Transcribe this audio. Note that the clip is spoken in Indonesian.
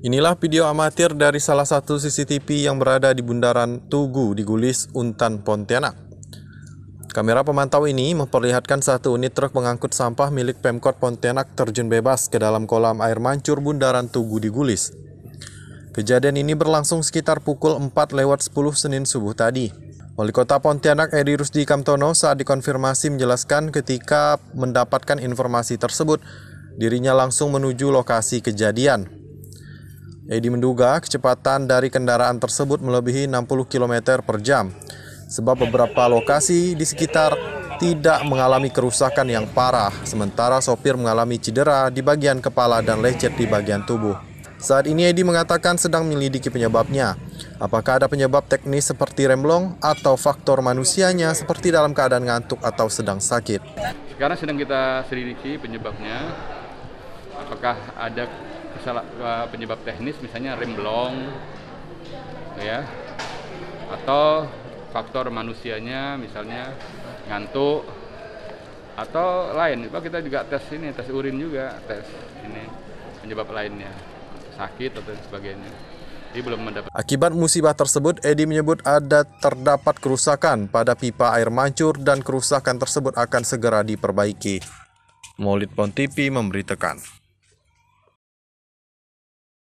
Inilah video amatir dari salah satu CCTV yang berada di bundaran Tugu di Gulis, Untan, Pontianak. Kamera pemantau ini memperlihatkan satu unit truk pengangkut sampah milik Pemkot Pontianak terjun bebas ke dalam kolam air mancur bundaran Tugu di Gulis. Kejadian ini berlangsung sekitar pukul 4 lewat 10 Senin subuh tadi. Wali Kota Pontianak Eri Rusdi Kamtono saat dikonfirmasi menjelaskan ketika mendapatkan informasi tersebut, dirinya langsung menuju lokasi kejadian. Edi menduga kecepatan dari kendaraan tersebut melebihi 60 km per jam, sebab beberapa lokasi di sekitar tidak mengalami kerusakan yang parah, sementara sopir mengalami cedera di bagian kepala dan lecet di bagian tubuh. Saat ini Edi mengatakan sedang menyelidiki penyebabnya. Apakah ada penyebab teknis seperti remblong atau faktor manusianya seperti dalam keadaan ngantuk atau sedang sakit? Sekarang sedang kita selidiki penyebabnya. Apakah ada kesalahan eh, penyebab teknis misalnya rem belong ya atau faktor manusianya misalnya ngantuk atau lain itu kita juga tes ini tes urin juga tes ini penyebab lainnya sakit atau sebagainya jadi belum mendapat akibat musibah tersebut Edi menyebut ada terdapat kerusakan pada pipa air mancur dan kerusakan tersebut akan segera diperbaiki Maulid Pontipi memberitakan